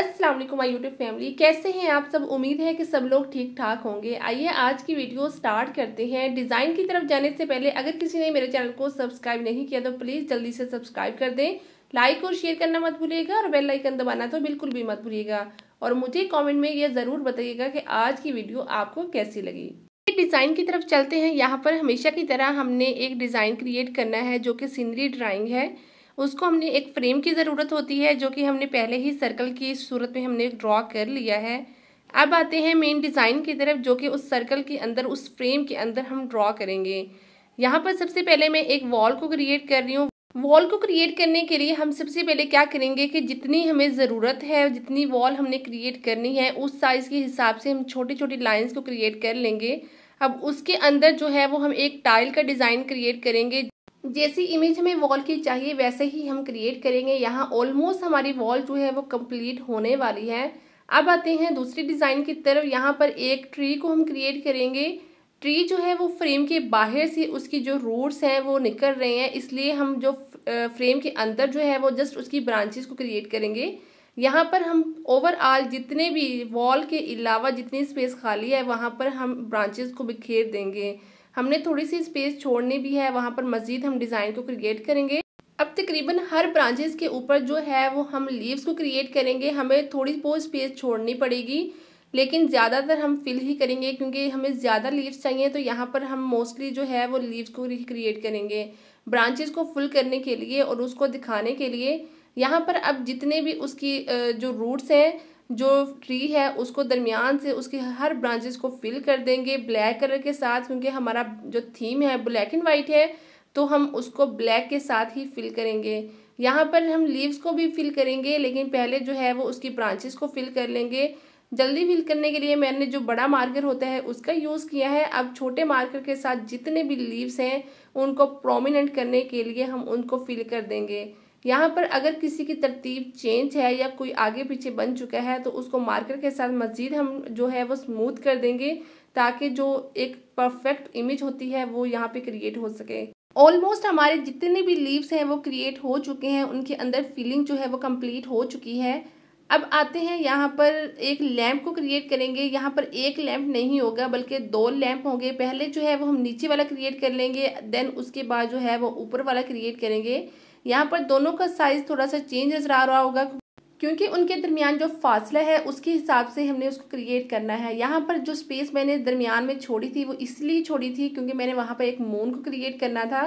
अस्सलाम वालेकुम my YouTube family कैसे हैं आप सब उम्मीद है कि सब लोग ठीक ठाक होंगे आइए आज की वीडियो स्टार्ट करते हैं डिज़ाइन की तरफ जाने से पहले अगर किसी ने मेरे चैनल को सब्सक्राइब नहीं किया तो प्लीज़ जल्दी से सब्सक्राइब कर दें लाइक और शेयर करना मत भूलिएगा और बेल आइकन दबाना तो बिल्कुल भी मत भूलिएगा और मुझे कॉमेंट में यह ज़रूर बताइएगा कि आज की वीडियो आपको कैसी लगी डिज़ाइन की तरफ चलते हैं यहाँ पर हमेशा की तरह हमने एक डिज़ाइन क्रिएट करना है जो कि सीनरी ड्राइंग है उसको हमने एक फ्रेम की ज़रूरत होती है जो कि हमने पहले ही सर्कल की सूरत में हमने ड्रॉ कर लिया है अब आते हैं मेन डिज़ाइन की तरफ जो कि उस सर्कल के अंदर उस फ्रेम के अंदर हम ड्रॉ करेंगे यहाँ पर सबसे पहले मैं एक वॉल को क्रिएट कर रही हूँ वॉल को क्रिएट करने के लिए हम सबसे पहले क्या करेंगे कि जितनी हमें ज़रूरत है जितनी वॉल हमने क्रिएट करनी है उस साइज़ के हिसाब से हम छोटी छोटी लाइंस को क्रिएट कर लेंगे अब उसके अंदर जो है वो हम एक टाइल का डिज़ाइन क्रिएट करेंगे जैसी इमेज हमें वॉल की चाहिए वैसे ही हम क्रिएट करेंगे यहाँ ऑलमोस्ट हमारी वॉल जो है वो कंप्लीट होने वाली है अब आते हैं दूसरी डिज़ाइन की तरफ यहाँ पर एक ट्री को हम क्रिएट करेंगे ट्री जो है वो फ्रेम के बाहर से उसकी जो रूट्स हैं वो निकल रहे हैं इसलिए हम जो फ्रेम के अंदर जो है वो जस्ट उसकी ब्रांचेस को क्रिएट करेंगे यहाँ पर हम ओवरऑल जितने भी वॉल के अलावा जितनी स्पेस खाली है वहाँ पर हम ब्रांचेस को बिखेर देंगे हमने थोड़ी सी स्पेस छोड़नी भी है वहाँ पर मजीद हम डिज़ाइन को क्रिएट करेंगे अब तकरीबन हर ब्रांचेस के ऊपर जो है वो हम लीव्स को क्रिएट करेंगे हमें थोड़ी बहुत स्पेस छोड़नी पड़ेगी लेकिन ज़्यादातर हम फिल ही करेंगे क्योंकि हमें ज़्यादा लीव्स चाहिए तो यहाँ पर हम मोस्टली जो है वो लीव्स को क्रिएट करेंगे ब्रांचेस को फुल करने के लिए और उसको दिखाने के लिए यहाँ पर अब जितने भी उसकी जो रूट्स हैं जो ट्री है उसको दरमियान से उसकी हर ब्रांचेस को फिल कर देंगे ब्लैक कलर के साथ क्योंकि हमारा जो थीम है ब्लैक एंड वाइट है तो हम उसको ब्लैक के साथ ही फिल करेंगे यहाँ पर हम लीव्स को भी फिल करेंगे लेकिन पहले जो है वो उसकी ब्रांचेस को फिल कर लेंगे जल्दी फिल करने के लिए मैंने जो बड़ा मार्कर होता है उसका यूज़ किया है अब छोटे मार्कर के साथ जितने भी लीव्स हैं उनको प्रोमिनेंट करने के लिए हम उनको फिल कर देंगे यहाँ पर अगर किसी की तरतीब चेंज है या कोई आगे पीछे बन चुका है तो उसको मार्कर के साथ मज़ीद हम जो है वो स्मूथ कर देंगे ताकि जो एक परफेक्ट इमेज होती है वो यहाँ पे क्रिएट हो सके ऑलमोस्ट हमारे जितने भी लीव्स हैं वो क्रिएट हो चुके हैं उनके अंदर फीलिंग जो है वो कम्प्लीट हो चुकी है अब आते हैं यहाँ पर एक लैम्प को क्रिएट करेंगे यहाँ पर एक लैम्प नहीं होगा बल्कि दो लैम्प होंगे पहले जो है वो हम नीचे वाला क्रिएट कर लेंगे देन उसके बाद जो है वो ऊपर वाला क्रिएट करेंगे यहाँ पर दोनों का साइज थोड़ा सा चेंज नजर आ रहा होगा क्योंकि उनके दरमियान जो फासला है उसके हिसाब से हमने उसको क्रिएट करना है यहाँ पर जो स्पेस मैंने दरमियान में छोड़ी थी वो इसलिए छोड़ी थी क्योंकि मैंने वहाँ पर एक मून को क्रिएट करना था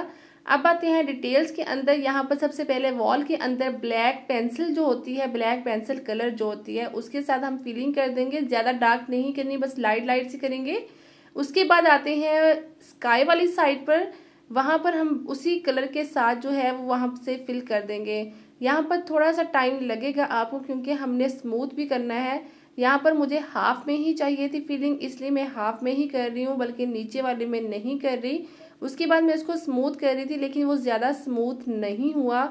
अब आते हैं डिटेल्स के अंदर यहाँ पर सबसे पहले वॉल के अंदर ब्लैक पेंसिल जो होती है ब्लैक पेंसिल कलर जो होती है उसके साथ हम फिलिंग कर देंगे ज़्यादा डार्क नहीं करनी बस लाइट लाइट से करेंगे उसके बाद आते हैं स्काई वाली साइड पर वहाँ पर हम उसी कलर के साथ जो है वो वहाँ से फिल कर देंगे यहाँ पर थोड़ा सा टाइम लगेगा आपको क्योंकि हमने स्मूथ भी करना है यहाँ पर मुझे हाफ में ही चाहिए थी फिलिंग इसलिए मैं हाफ में ही कर रही हूँ बल्कि नीचे वाले में नहीं कर रही उसके बाद मैं इसको स्मूथ कर रही थी लेकिन वो ज़्यादा स्मूथ नहीं हुआ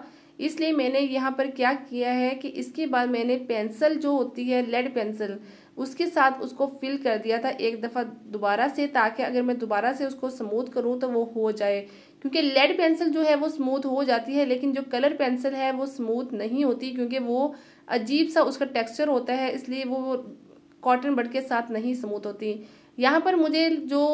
इसलिए मैंने यहाँ पर क्या किया है कि इसके बाद मैंने पेंसिल जो होती है लेड पेंसिल उसके साथ उसको फिल कर दिया था एक दफ़ा दोबारा से ताकि अगर मैं दोबारा से उसको स्मूथ करूँ तो वो हो जाए क्योंकि लेड पेंसिल जो है वो स्मूथ हो जाती है लेकिन जो कलर पेंसिल है वो स्मूथ नहीं होती क्योंकि वो अजीब सा उसका टेक्सचर होता है इसलिए वो कॉटन बड के साथ नहीं स्मूथ होती यहाँ पर मुझे जो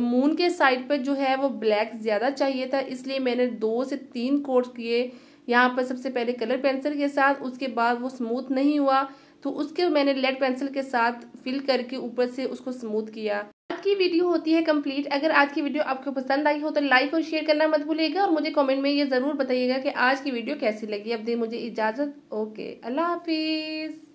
मून के साइड पर जो है वो ब्लैक ज़्यादा चाहिए था इसलिए मैंने दो से तीन कोट किए यहाँ पर सबसे पहले कलर पेंसिल के साथ उसके बाद वो स्मूथ नहीं हुआ तो उसके मैंने लेड पेंसिल के साथ फिल करके ऊपर से उसको स्मूथ किया आज की वीडियो होती है कंप्लीट अगर आज की वीडियो आपको पसंद आई हो तो लाइक और शेयर करना मत भूलिएगा और मुझे कमेंट में ये ज़रूर बताइएगा कि आज की वीडियो कैसी लगी अब दे मुझे इजाज़त ओके अल्लाह हाफिज़